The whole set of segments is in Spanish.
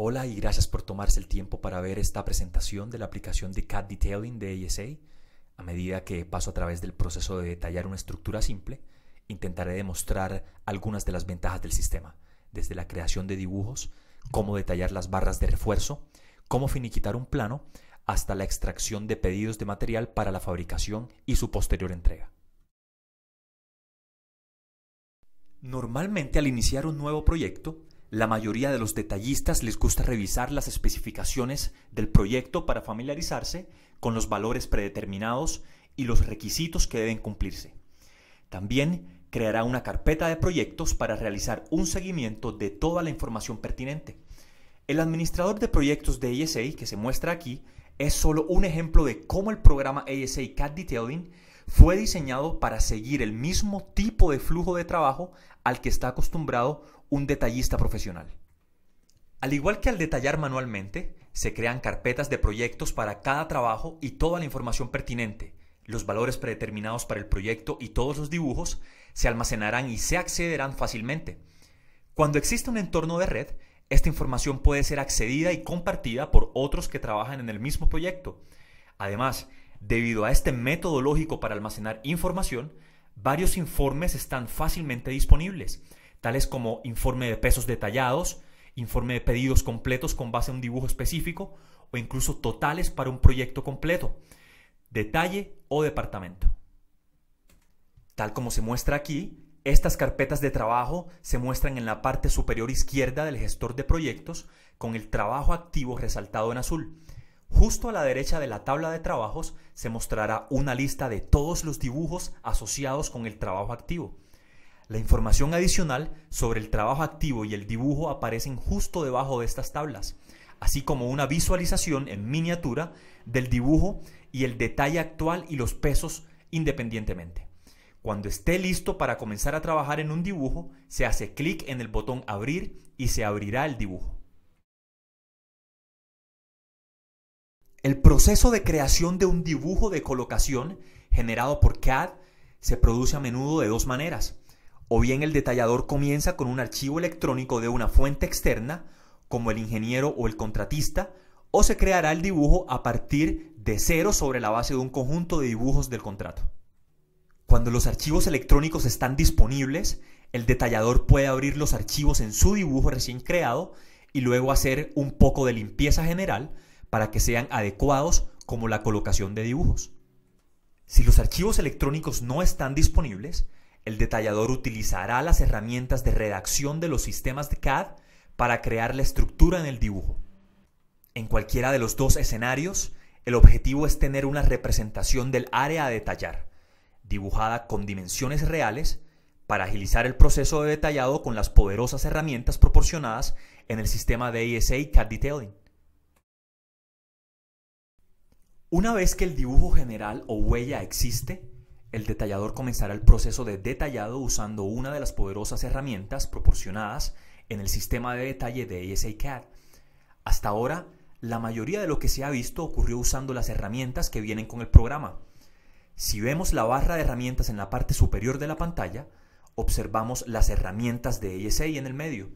Hola y gracias por tomarse el tiempo para ver esta presentación de la aplicación de CAD Detailing de ASA. A medida que paso a través del proceso de detallar una estructura simple, intentaré demostrar algunas de las ventajas del sistema, desde la creación de dibujos, cómo detallar las barras de refuerzo, cómo finiquitar un plano, hasta la extracción de pedidos de material para la fabricación y su posterior entrega. Normalmente al iniciar un nuevo proyecto, la mayoría de los detallistas les gusta revisar las especificaciones del proyecto para familiarizarse con los valores predeterminados y los requisitos que deben cumplirse. También creará una carpeta de proyectos para realizar un seguimiento de toda la información pertinente. El administrador de proyectos de ASA que se muestra aquí es solo un ejemplo de cómo el programa ASA CAD Detailing fue diseñado para seguir el mismo tipo de flujo de trabajo al que está acostumbrado un detallista profesional. Al igual que al detallar manualmente, se crean carpetas de proyectos para cada trabajo y toda la información pertinente, los valores predeterminados para el proyecto y todos los dibujos se almacenarán y se accederán fácilmente. Cuando existe un entorno de red, esta información puede ser accedida y compartida por otros que trabajan en el mismo proyecto. Además, debido a este método lógico para almacenar información, varios informes están fácilmente disponibles, tales como informe de pesos detallados, informe de pedidos completos con base a un dibujo específico o incluso totales para un proyecto completo, detalle o departamento. Tal como se muestra aquí, estas carpetas de trabajo se muestran en la parte superior izquierda del gestor de proyectos con el trabajo activo resaltado en azul. Justo a la derecha de la tabla de trabajos se mostrará una lista de todos los dibujos asociados con el trabajo activo. La información adicional sobre el trabajo activo y el dibujo aparecen justo debajo de estas tablas, así como una visualización en miniatura del dibujo y el detalle actual y los pesos independientemente. Cuando esté listo para comenzar a trabajar en un dibujo, se hace clic en el botón Abrir y se abrirá el dibujo. El proceso de creación de un dibujo de colocación generado por CAD se produce a menudo de dos maneras. O bien el detallador comienza con un archivo electrónico de una fuente externa, como el ingeniero o el contratista, o se creará el dibujo a partir de cero sobre la base de un conjunto de dibujos del contrato. Cuando los archivos electrónicos están disponibles, el detallador puede abrir los archivos en su dibujo recién creado y luego hacer un poco de limpieza general para que sean adecuados como la colocación de dibujos. Si los archivos electrónicos no están disponibles, el detallador utilizará las herramientas de redacción de los sistemas de CAD para crear la estructura en el dibujo. En cualquiera de los dos escenarios, el objetivo es tener una representación del área a detallar dibujada con dimensiones reales para agilizar el proceso de detallado con las poderosas herramientas proporcionadas en el sistema de ESA CAD Detailing. Una vez que el dibujo general o huella existe, el detallador comenzará el proceso de detallado usando una de las poderosas herramientas proporcionadas en el sistema de detalle de ESA CAD. Hasta ahora, la mayoría de lo que se ha visto ocurrió usando las herramientas que vienen con el programa. Si vemos la barra de herramientas en la parte superior de la pantalla, observamos las herramientas de ESI en el medio.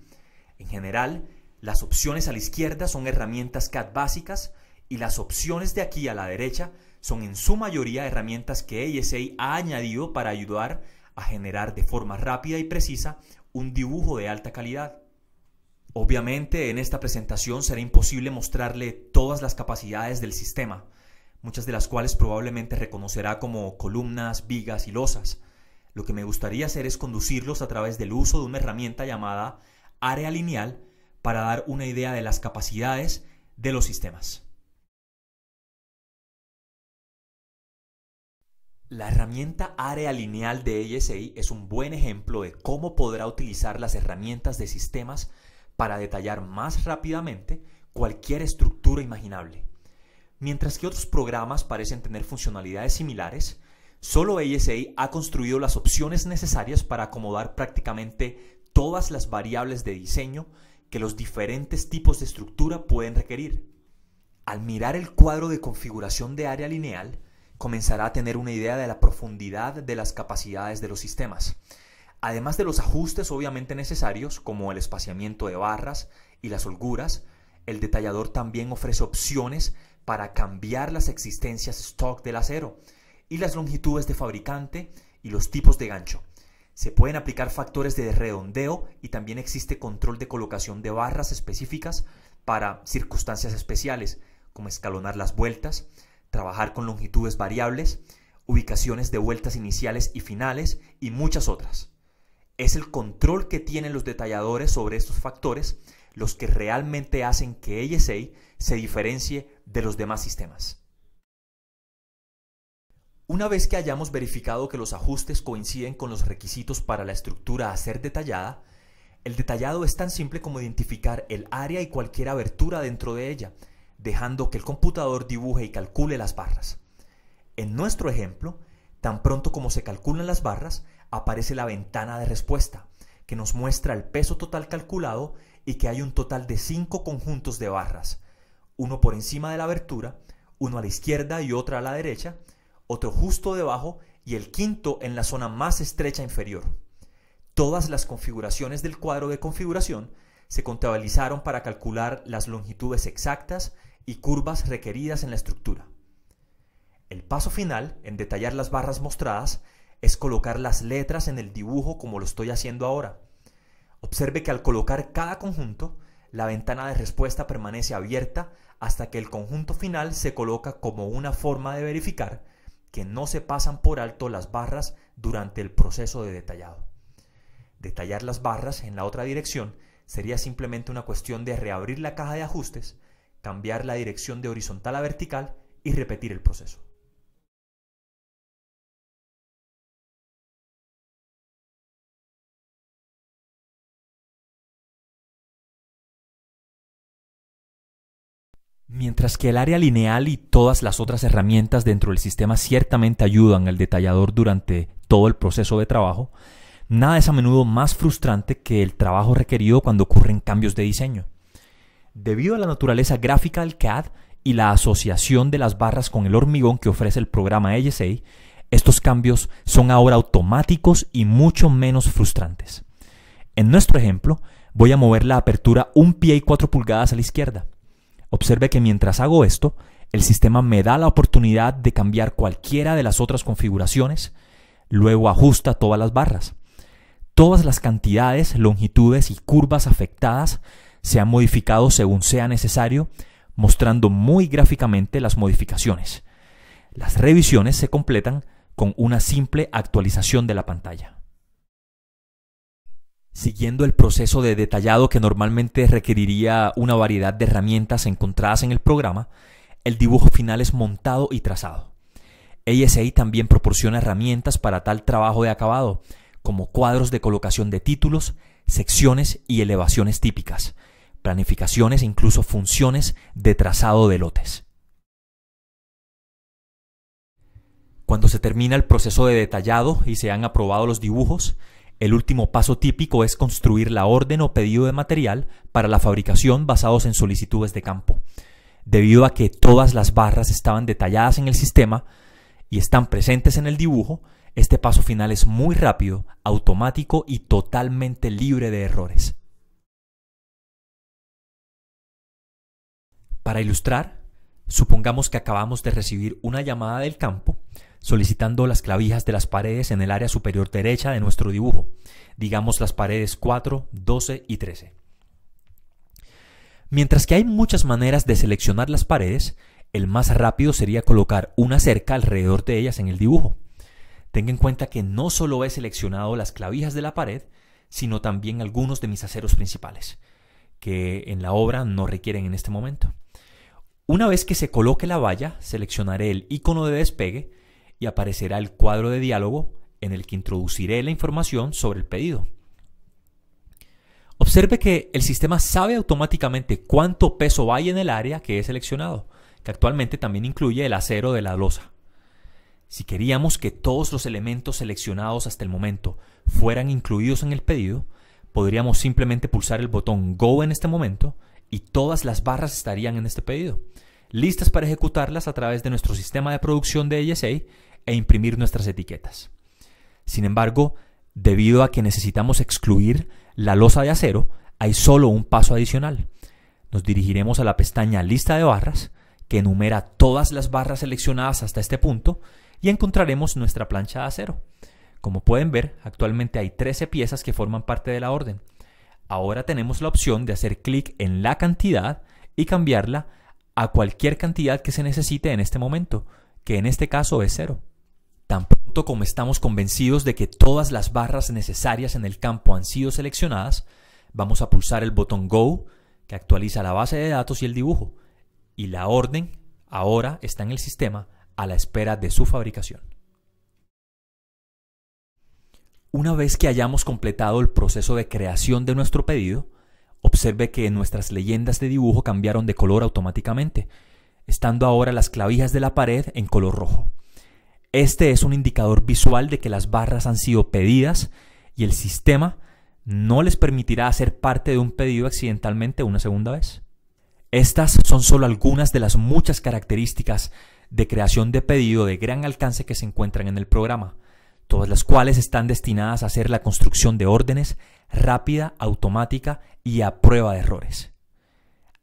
En general, las opciones a la izquierda son herramientas CAD básicas y las opciones de aquí a la derecha son en su mayoría herramientas que ESI ha añadido para ayudar a generar de forma rápida y precisa un dibujo de alta calidad. Obviamente en esta presentación será imposible mostrarle todas las capacidades del sistema, muchas de las cuales probablemente reconocerá como columnas, vigas y losas. Lo que me gustaría hacer es conducirlos a través del uso de una herramienta llamada área lineal para dar una idea de las capacidades de los sistemas. La herramienta área lineal de ESI es un buen ejemplo de cómo podrá utilizar las herramientas de sistemas para detallar más rápidamente cualquier estructura imaginable. Mientras que otros programas parecen tener funcionalidades similares, solo ASA ha construido las opciones necesarias para acomodar prácticamente todas las variables de diseño que los diferentes tipos de estructura pueden requerir. Al mirar el cuadro de configuración de área lineal, comenzará a tener una idea de la profundidad de las capacidades de los sistemas, además de los ajustes obviamente necesarios como el espaciamiento de barras y las holguras, el detallador también ofrece opciones para cambiar las existencias stock del acero y las longitudes de fabricante y los tipos de gancho. Se pueden aplicar factores de redondeo y también existe control de colocación de barras específicas para circunstancias especiales, como escalonar las vueltas, trabajar con longitudes variables, ubicaciones de vueltas iniciales y finales y muchas otras. Es el control que tienen los detalladores sobre estos factores los que realmente hacen que ESA se diferencie de los demás sistemas. Una vez que hayamos verificado que los ajustes coinciden con los requisitos para la estructura a ser detallada, el detallado es tan simple como identificar el área y cualquier abertura dentro de ella, dejando que el computador dibuje y calcule las barras. En nuestro ejemplo, tan pronto como se calculan las barras, aparece la ventana de respuesta, que nos muestra el peso total calculado y que hay un total de cinco conjuntos de barras, uno por encima de la abertura, uno a la izquierda y otro a la derecha, otro justo debajo y el quinto en la zona más estrecha inferior. Todas las configuraciones del cuadro de configuración se contabilizaron para calcular las longitudes exactas y curvas requeridas en la estructura. El paso final, en detallar las barras mostradas, es colocar las letras en el dibujo como lo estoy haciendo ahora. Observe que al colocar cada conjunto, la ventana de respuesta permanece abierta hasta que el conjunto final se coloca como una forma de verificar que no se pasan por alto las barras durante el proceso de detallado. Detallar las barras en la otra dirección sería simplemente una cuestión de reabrir la caja de ajustes, cambiar la dirección de horizontal a vertical y repetir el proceso. Mientras que el área lineal y todas las otras herramientas dentro del sistema ciertamente ayudan al detallador durante todo el proceso de trabajo, nada es a menudo más frustrante que el trabajo requerido cuando ocurren cambios de diseño. Debido a la naturaleza gráfica del CAD y la asociación de las barras con el hormigón que ofrece el programa LSA, estos cambios son ahora automáticos y mucho menos frustrantes. En nuestro ejemplo, voy a mover la apertura un pie y 4 pulgadas a la izquierda. Observe que mientras hago esto, el sistema me da la oportunidad de cambiar cualquiera de las otras configuraciones, luego ajusta todas las barras. Todas las cantidades, longitudes y curvas afectadas se han modificado según sea necesario, mostrando muy gráficamente las modificaciones. Las revisiones se completan con una simple actualización de la pantalla. Siguiendo el proceso de detallado que normalmente requeriría una variedad de herramientas encontradas en el programa, el dibujo final es montado y trazado. ASI también proporciona herramientas para tal trabajo de acabado, como cuadros de colocación de títulos, secciones y elevaciones típicas, planificaciones e incluso funciones de trazado de lotes. Cuando se termina el proceso de detallado y se han aprobado los dibujos, el último paso típico es construir la orden o pedido de material para la fabricación basados en solicitudes de campo. Debido a que todas las barras estaban detalladas en el sistema y están presentes en el dibujo, este paso final es muy rápido, automático y totalmente libre de errores. Para ilustrar, supongamos que acabamos de recibir una llamada del campo solicitando las clavijas de las paredes en el área superior derecha de nuestro dibujo, digamos las paredes 4, 12 y 13. Mientras que hay muchas maneras de seleccionar las paredes, el más rápido sería colocar una cerca alrededor de ellas en el dibujo. Tenga en cuenta que no solo he seleccionado las clavijas de la pared, sino también algunos de mis aceros principales, que en la obra no requieren en este momento. Una vez que se coloque la valla, seleccionaré el icono de despegue y aparecerá el cuadro de diálogo en el que introduciré la información sobre el pedido. Observe que el sistema sabe automáticamente cuánto peso hay en el área que he seleccionado, que actualmente también incluye el acero de la losa. Si queríamos que todos los elementos seleccionados hasta el momento fueran incluidos en el pedido, podríamos simplemente pulsar el botón Go en este momento y todas las barras estarían en este pedido, listas para ejecutarlas a través de nuestro sistema de producción de ESA e imprimir nuestras etiquetas. Sin embargo, debido a que necesitamos excluir la losa de acero, hay solo un paso adicional. Nos dirigiremos a la pestaña Lista de barras, que enumera todas las barras seleccionadas hasta este punto, y encontraremos nuestra plancha de acero. Como pueden ver, actualmente hay 13 piezas que forman parte de la orden. Ahora tenemos la opción de hacer clic en la cantidad y cambiarla a cualquier cantidad que se necesite en este momento, que en este caso es cero. Tan pronto como estamos convencidos de que todas las barras necesarias en el campo han sido seleccionadas, vamos a pulsar el botón Go, que actualiza la base de datos y el dibujo, y la orden ahora está en el sistema a la espera de su fabricación. Una vez que hayamos completado el proceso de creación de nuestro pedido, observe que nuestras leyendas de dibujo cambiaron de color automáticamente, estando ahora las clavijas de la pared en color rojo. Este es un indicador visual de que las barras han sido pedidas y el sistema no les permitirá hacer parte de un pedido accidentalmente una segunda vez. Estas son solo algunas de las muchas características de creación de pedido de gran alcance que se encuentran en el programa, todas las cuales están destinadas a hacer la construcción de órdenes rápida, automática y a prueba de errores.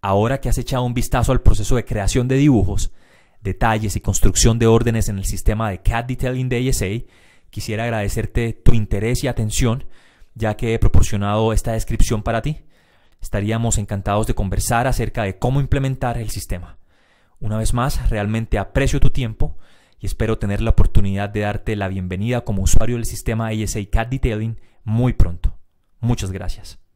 Ahora que has echado un vistazo al proceso de creación de dibujos, detalles y construcción de órdenes en el sistema de CAD Detailing de ESA, quisiera agradecerte tu interés y atención, ya que he proporcionado esta descripción para ti. Estaríamos encantados de conversar acerca de cómo implementar el sistema. Una vez más, realmente aprecio tu tiempo y espero tener la oportunidad de darte la bienvenida como usuario del sistema ESA CAD Detailing muy pronto. Muchas gracias.